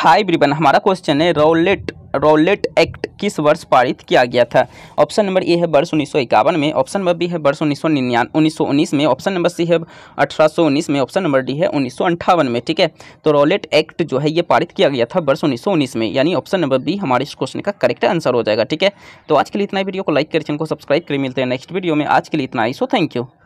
high ब्रिबन हमारा question है roulette roulette act किस वर्ष पारित किया गया था ऑप्शन नंबर ए है वर्ष उन्नीस में ऑप्शन नंबर बी है वर्ष उन्नीस उन्नीस में ऑप्शन नंबर सी है अठारह में ऑप्शन नंबर डी है उन्नीस में ठीक है तो रोलेट एक्ट जो है ये पारित किया गया था वर्ष उन्नीस में यानी ऑप्शन नंबर बी हमारे इस क्वेश्चन का करेक्ट आंसर हो जाएगा ठीक है तो आज के लिए इतना वीडियो को लाइक करें चैनल को सब्सक्राइब करें मिलते हैं नेक्स्ट वीडियो में आज के लिए इतना ही सो थैंक यू